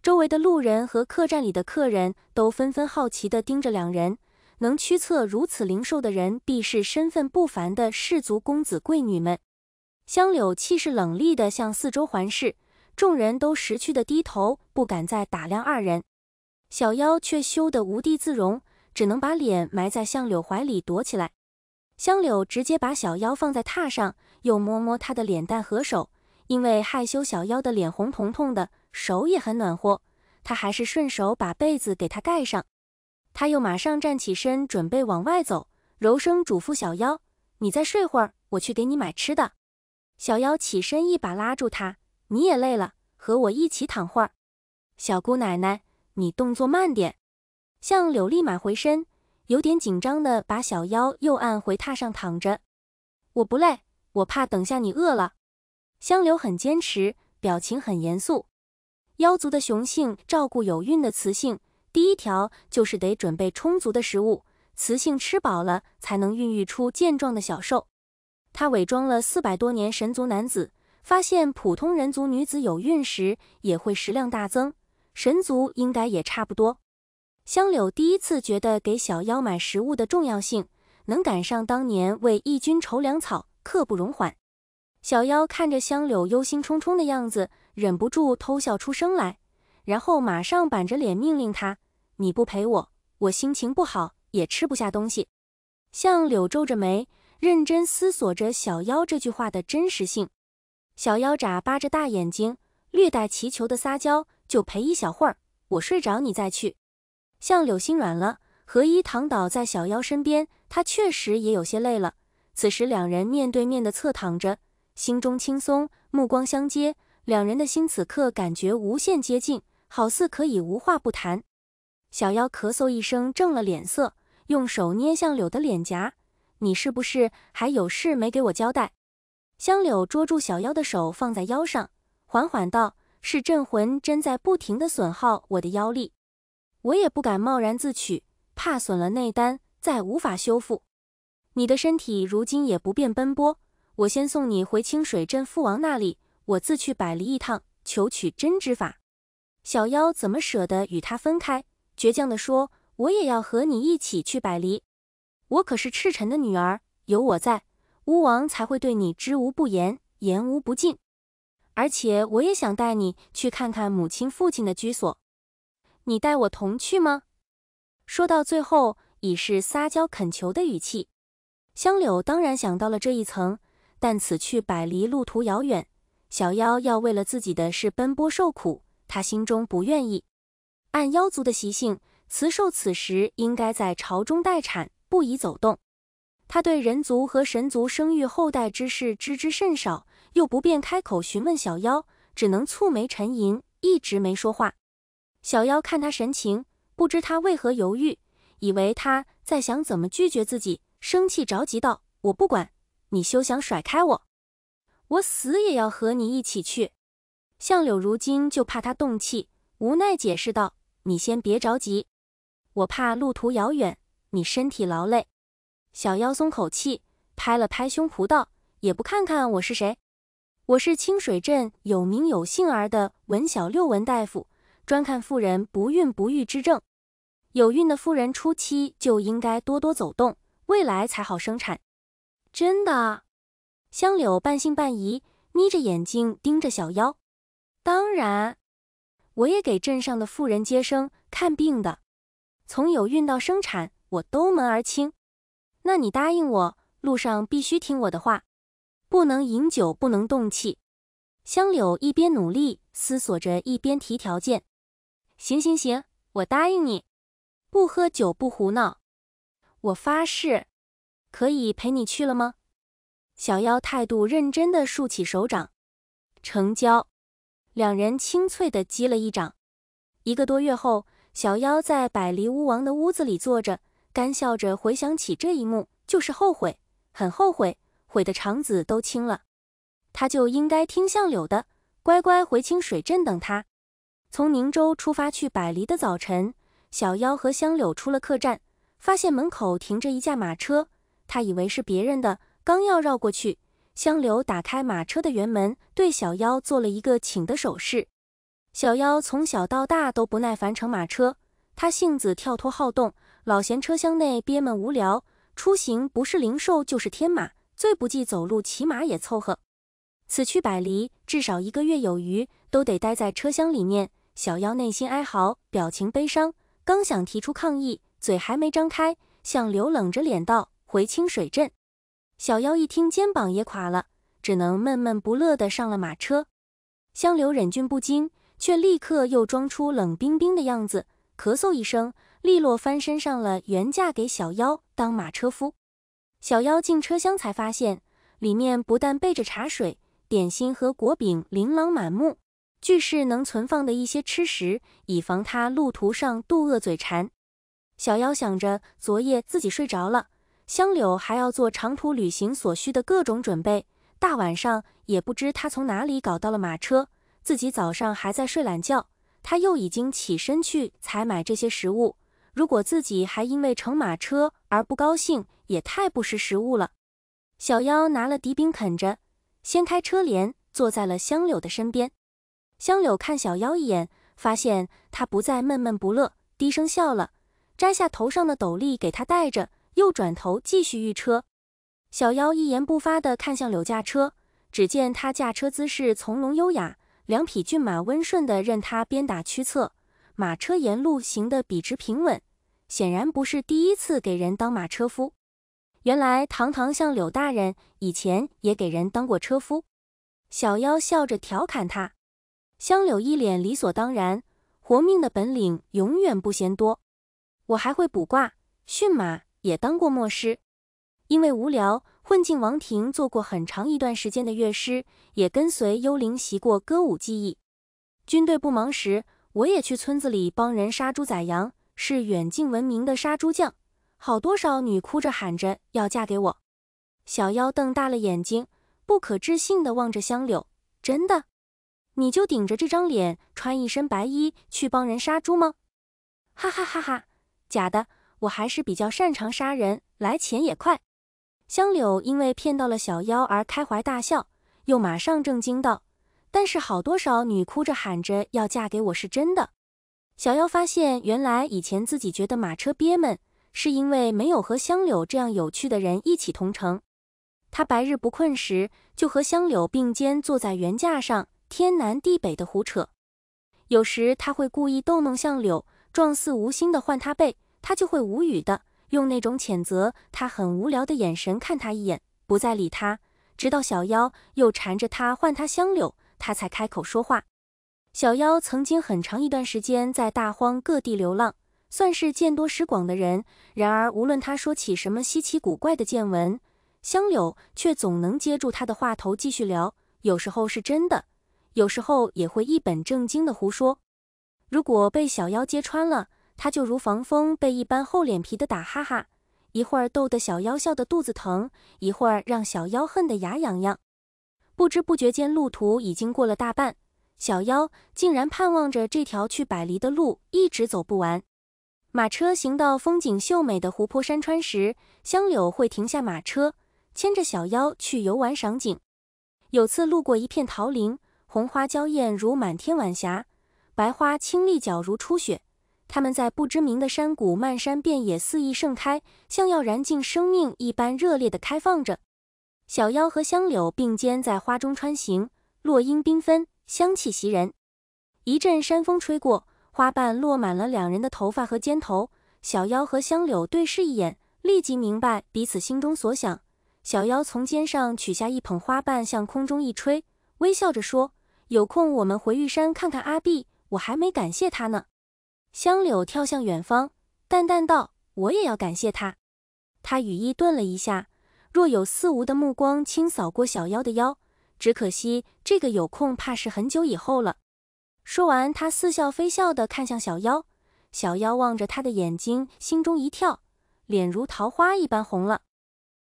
周围的路人和客栈里的客人都纷纷好奇的盯着两人，能驱策如此灵兽的人，必是身份不凡的氏族公子贵女们。香柳气势冷厉的向四周环视，众人都识趣的低头，不敢再打量二人。小妖却羞得无地自容，只能把脸埋在香柳怀里躲起来。香柳直接把小妖放在榻上。又摸摸他的脸蛋和手，因为害羞，小妖的脸红彤彤的，手也很暖和。他还是顺手把被子给他盖上。他又马上站起身，准备往外走，柔声嘱咐小妖：“你再睡会儿，我去给你买吃的。”小妖起身，一把拉住他：“你也累了，和我一起躺会儿。”小姑奶奶，你动作慢点。向柳立马回身，有点紧张的把小妖又按回榻上躺着。我不累。我怕等下你饿了，香柳很坚持，表情很严肃。妖族的雄性照顾有孕的雌性，第一条就是得准备充足的食物，雌性吃饱了才能孕育出健壮的小兽。他伪装了四百多年神族男子，发现普通人族女子有孕时也会食量大增，神族应该也差不多。香柳第一次觉得给小妖买食物的重要性，能赶上当年为义军筹粮草。刻不容缓。小妖看着香柳忧心忡忡的样子，忍不住偷笑出声来，然后马上板着脸命令他：“你不陪我，我心情不好，也吃不下东西。”相柳皱着眉，认真思索着小妖这句话的真实性。小妖眨巴着大眼睛，略带祈求的撒娇：“就陪一小会儿，我睡着你再去。”相柳心软了，合一躺倒在小妖身边，她确实也有些累了。此时，两人面对面的侧躺着，心中轻松，目光相接，两人的心此刻感觉无限接近，好似可以无话不谈。小妖咳嗽一声，正了脸色，用手捏向柳的脸颊：“你是不是还有事没给我交代？”香柳捉住小妖的手，放在腰上，缓缓道：“是镇魂针在不停的损耗我的妖力，我也不敢贸然自取，怕损了内丹，再无法修复。”你的身体如今也不便奔波，我先送你回清水镇父王那里，我自去百里一趟，求取真知法。小妖怎么舍得与他分开？倔强地说：“我也要和你一起去百里。我可是赤臣的女儿，有我在，巫王才会对你知无不言，言无不尽。而且我也想带你去看看母亲、父亲的居所，你带我同去吗？”说到最后，已是撒娇恳求的语气。香柳当然想到了这一层，但此去百里路途遥远，小妖要为了自己的事奔波受苦，他心中不愿意。按妖族的习性，雌兽此时应该在巢中待产，不宜走动。他对人族和神族生育后代之事知之甚少，又不便开口询问小妖，只能蹙眉沉吟，一直没说话。小妖看他神情，不知他为何犹豫，以为他在想怎么拒绝自己。生气着急道：“我不管，你休想甩开我，我死也要和你一起去。”相柳如今就怕他动气，无奈解释道：“你先别着急，我怕路途遥远，你身体劳累。”小妖松口气，拍了拍胸脯道：“也不看看我是谁，我是清水镇有名有姓儿的文小六文大夫，专看妇人不孕不育之症。有孕的妇人初期就应该多多走动。”未来才好生产，真的？香柳半信半疑，眯着眼睛盯着小妖。当然，我也给镇上的富人接生看病的，从有孕到生产我都门儿清。那你答应我，路上必须听我的话，不能饮酒，不能动气。香柳一边努力思索着，一边提条件。行行行，我答应你，不喝酒，不胡闹。我发誓。可以陪你去了吗？小妖态度认真的竖起手掌，成交。两人清脆的击了一掌。一个多月后，小妖在百离巫王的屋子里坐着，干笑着回想起这一幕，就是后悔，很后悔，悔的肠子都青了。他就应该听相柳的，乖乖回清水镇等他。从宁州出发去百离的早晨，小妖和香柳出了客栈，发现门口停着一架马车。他以为是别人的，刚要绕过去，香流打开马车的辕门，对小妖做了一个请的手势。小妖从小到大都不耐烦乘马车，他性子跳脱好动，老嫌车厢内憋闷无聊，出行不是灵兽就是天马，最不济走路骑马也凑合。此去百里，至少一个月有余，都得待在车厢里面。小妖内心哀嚎，表情悲伤，刚想提出抗议，嘴还没张开，香流冷着脸道。回清水镇，小妖一听，肩膀也垮了，只能闷闷不乐地上了马车。香流忍俊不禁，却立刻又装出冷冰冰的样子，咳嗽一声，利落翻身上了，原嫁给小妖当马车夫。小妖进车厢才发现，里面不但备着茶水、点心和果饼，琳琅满目，俱是能存放的一些吃食，以防他路途上肚饿嘴馋。小妖想着，昨夜自己睡着了。香柳还要做长途旅行所需的各种准备，大晚上也不知他从哪里搞到了马车，自己早上还在睡懒觉，他又已经起身去采买这些食物。如果自己还因为乘马车而不高兴，也太不识时务了。小妖拿了敌兵啃着，掀开车帘，坐在了香柳的身边。香柳看小妖一眼，发现他不再闷闷不乐，低声笑了，摘下头上的斗笠给他戴着。又转头继续御车，小妖一言不发地看向柳驾车，只见他驾车姿势从容优雅，两匹骏马温顺地任他鞭打驱策，马车沿路行得笔直平稳，显然不是第一次给人当马车夫。原来堂堂像柳大人以前也给人当过车夫，小妖笑着调侃他。香柳一脸理所当然，活命的本领永远不嫌多，我还会卜卦、驯马。也当过墨师，因为无聊，混进王庭做过很长一段时间的乐师，也跟随幽灵习过歌舞技艺。军队不忙时，我也去村子里帮人杀猪宰羊，是远近闻名的杀猪匠，好多少女哭着喊着要嫁给我。小妖瞪大了眼睛，不可置信的望着香柳：“真的？你就顶着这张脸，穿一身白衣去帮人杀猪吗？”“哈哈哈哈，假的。”我还是比较擅长杀人，来钱也快。香柳因为骗到了小妖而开怀大笑，又马上正经道：“但是好多少女哭着喊着要嫁给我，是真的。”小妖发现，原来以前自己觉得马车憋闷，是因为没有和香柳这样有趣的人一起同城。他白日不困时，就和香柳并肩坐在原架上，天南地北的胡扯。有时他会故意逗弄香柳，状似无心的换他背。他就会无语的，用那种谴责他很无聊的眼神看他一眼，不再理他，直到小妖又缠着他唤他香柳，他才开口说话。小妖曾经很长一段时间在大荒各地流浪，算是见多识广的人。然而无论他说起什么稀奇古怪的见闻，香柳却总能接住他的话头继续聊。有时候是真的，有时候也会一本正经的胡说。如果被小妖揭穿了。他就如防风被一般厚脸皮的打哈哈，一会儿逗得小妖笑得肚子疼，一会儿让小妖恨得牙痒痒。不知不觉间，路途已经过了大半，小妖竟然盼望着这条去百里的路一直走不完。马车行到风景秀美的湖泊山川时，香柳会停下马车，牵着小妖去游玩赏景。有次路过一片桃林，红花娇艳如满天晚霞，白花清丽皎如初雪。他们在不知名的山谷，漫山遍野肆意盛开，像要燃尽生命一般热烈地开放着。小妖和香柳并肩在花中穿行，落英缤纷，香气袭人。一阵山风吹过，花瓣落满了两人的头发和肩头。小妖和香柳对视一眼，立即明白彼此心中所想。小妖从肩上取下一捧花瓣，向空中一吹，微笑着说：“有空我们回玉山看看阿碧，我还没感谢他呢。”香柳跳向远方，淡淡道：“我也要感谢他。”他羽翼顿了一下，若有似无的目光轻扫过小妖的腰，只可惜这个有空怕是很久以后了。说完，他似笑非笑的看向小妖，小妖望着他的眼睛，心中一跳，脸如桃花一般红了。